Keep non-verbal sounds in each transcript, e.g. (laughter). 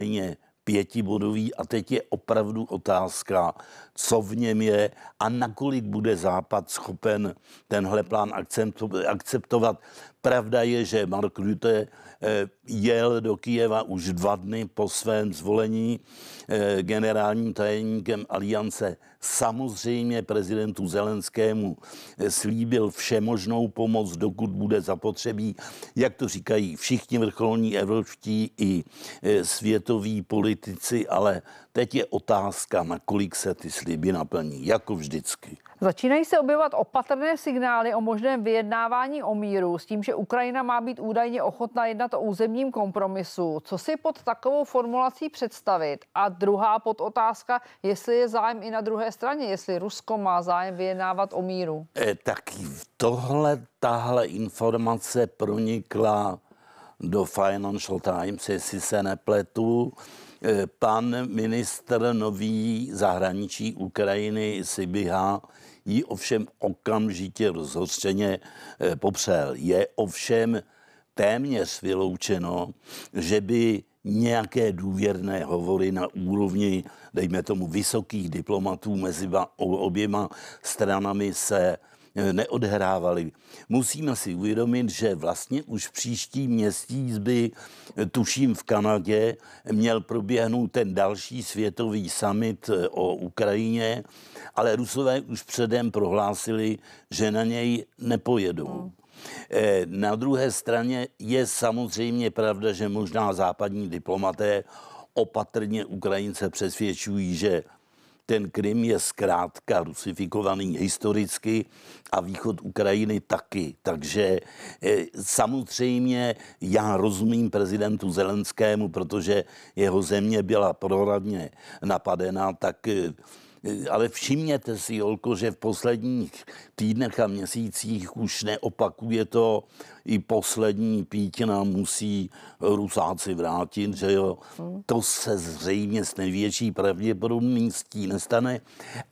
je pětibodový a teď je opravdu otázka, co v něm je a nakolik bude Západ schopen tenhle plán akceptovat, Pravda je, že Mark Rutte eh, jel do Kijeva už dva dny po svém zvolení eh, generálním tajemníkem aliance. Samozřejmě prezidentu Zelenskému eh, slíbil všemožnou pomoc, dokud bude zapotřebí. Jak to říkají všichni vrcholní evropští i světoví politici, ale teď je otázka, nakolik se ty sliby naplní, jako vždycky. Začínají se objevovat opatrné signály o možném vyjednávání o míru s tím, že Ukrajina má být údajně ochotná jednat o územním kompromisu. Co si pod takovou formulací představit? A druhá podotázka, jestli je zájem i na druhé straně, jestli Rusko má zájem vyjednávat o míru. E, tak tohle, tahle informace pronikla do Financial Times, jestli se nepletu. Eh, pan ministr nový zahraničí Ukrajiny Sibiha ji ovšem okamžitě rozhořčeně eh, popřel. Je ovšem téměř vyloučeno, že by nějaké důvěrné hovory na úrovni, dejme tomu, vysokých diplomatů mezi oběma stranami se Eh, neodhrávali. Musíme si uvědomit, že vlastně už příští měsíc by, eh, tuším v Kanadě, měl proběhnout ten další světový summit eh, o Ukrajině, ale Rusové už předem prohlásili, že na něj nepojedou. Hmm. Na druhé straně je samozřejmě pravda, že možná západní diplomaté opatrně Ukrajince přesvědčují, že ten Krym je zkrátka rusifikovaný historicky a východ Ukrajiny taky. Takže e, samozřejmě já rozumím prezidentu Zelenskému, protože jeho země byla proradně napadena, tak e, ale všimněte si, Jolko, že v posledních týdnech a měsících už neopakuje to i poslední pítina musí Rusáci vrátit, že jo. Hmm. To se zřejmě s největší pravděpodobností nestane.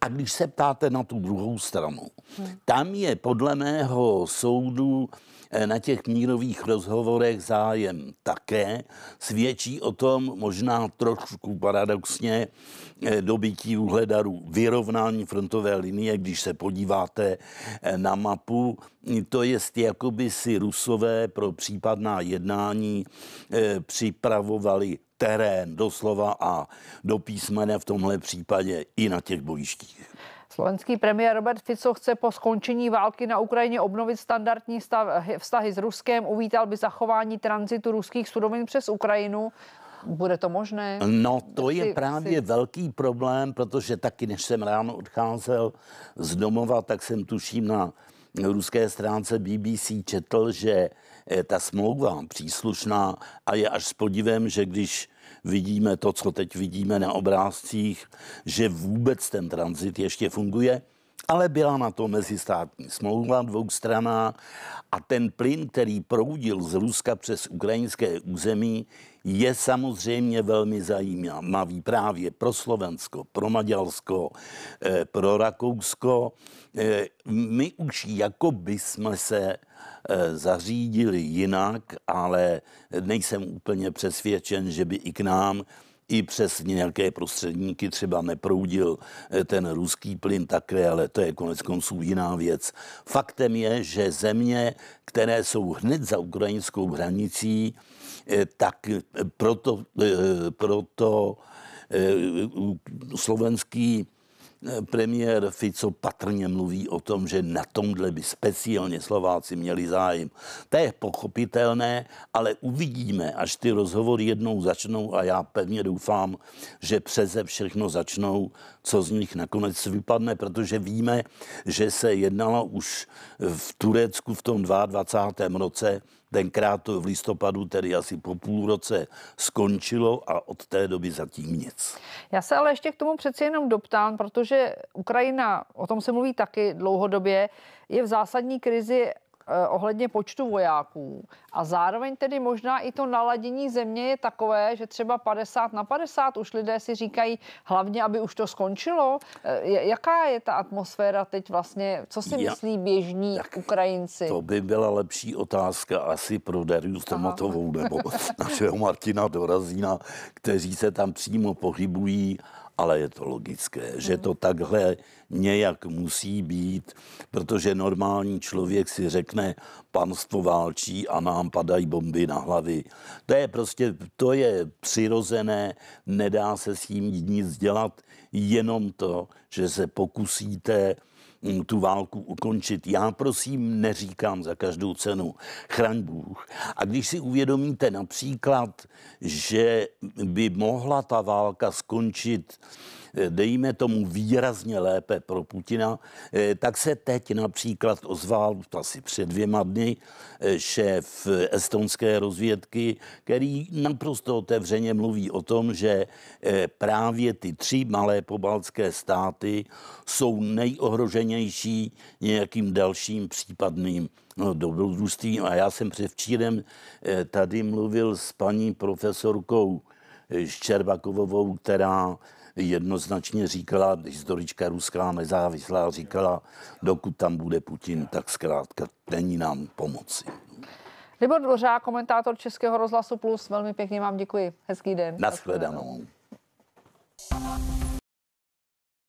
A když se ptáte na tu druhou stranu, hmm. tam je podle mého soudu eh, na těch mírových rozhovorech zájem také. Svědčí o tom možná trošku paradoxně, Eh, dobytí úhledarů, vyrovnání frontové linie, když se podíváte eh, na mapu, to je jakoby si rusové pro případná jednání eh, připravovali terén doslova a do písmene v tomhle případě i na těch bojištích. Slovenský premiér Robert Fico chce po skončení války na Ukrajině obnovit standardní stav, vztahy s Ruskem. Uvítal by zachování tranzitu ruských surovin přes Ukrajinu. Bude to možné? No, to si, je právě si... velký problém, protože taky, než jsem ráno odcházel z domova, tak jsem tuším na ruské stránce BBC četl, že eh, ta smlouva příslušná a je až s podivem, že když vidíme to, co teď vidíme na obrázcích, že vůbec ten tranzit ještě funguje. Ale byla na to mezistátní smlouva dvou straná a ten plyn, který proudil z Ruska přes ukrajinské území, je samozřejmě velmi zajímavý právě pro Slovensko, pro Maďarsko, eh, pro Rakousko. Eh, my už jako by jsme se eh, zařídili jinak, ale nejsem úplně přesvědčen, že by i k nám i přes nějaké prostředníky třeba neproudil eh, ten ruský plyn také, ale to je konec konců jiná věc. Faktem je, že země, které jsou hned za ukrajinskou hranicí, eh, tak eh, proto, proto slovenský premiér Fico patrně mluví o tom, že na tomhle by speciálně Slováci měli zájem. To je pochopitelné, ale uvidíme, až ty rozhovory jednou začnou a já pevně doufám, že přeze všechno začnou, co z nich nakonec vypadne, protože víme, že se jednalo už v Turecku v tom 22. roce Tenkrát to v listopadu, tedy asi po půl roce, skončilo a od té doby zatím nic. Já se ale ještě k tomu přeci jenom doptám, protože Ukrajina, o tom se mluví taky dlouhodobě, je v zásadní krizi Eh, ohledně počtu vojáků. A zároveň tedy možná i to naladění země je takové, že třeba 50 na 50 už lidé si říkají hlavně, aby už to skončilo. Eh, jaká je ta atmosféra teď vlastně? Co si Já, myslí běžní tak Ukrajinci? To by byla lepší otázka asi pro Dariu Tomatovou nebo (laughs) našeho Martina Dorazína, kteří se tam přímo pohybují ale je to logické, že to takhle nějak musí být, protože normální člověk si řekne, panstvo válčí a nám padají bomby na hlavy. To je prostě, to je přirozené, nedá se s tím nic dělat jenom to, že se pokusíte mm, tu válku ukončit. Já prosím neříkám za každou cenu, chraň Bůh. A když si uvědomíte například, že by mohla ta válka skončit Eh, dejme tomu výrazně lépe pro Putina, eh, tak se teď například ozval asi před dvěma dny eh, šéf estonské rozvědky, který naprosto otevřeně mluví o tom, že právě ty tři malé pobaltské státy jsou nejohroženější nějakým dalším případným no, dobrodružstvím. A já jsem předvčírem tady mluvil s paní profesorkou Ščerbakovovou, která jednoznačně říkala, historička ruská nezávislá říkala, dokud tam bude Putin, tak zkrátka není nám pomoci. Libor Dvořák, komentátor Českého rozhlasu Plus, velmi pěkně vám děkuji. Hezký den. Naschledanou. Naschledanou.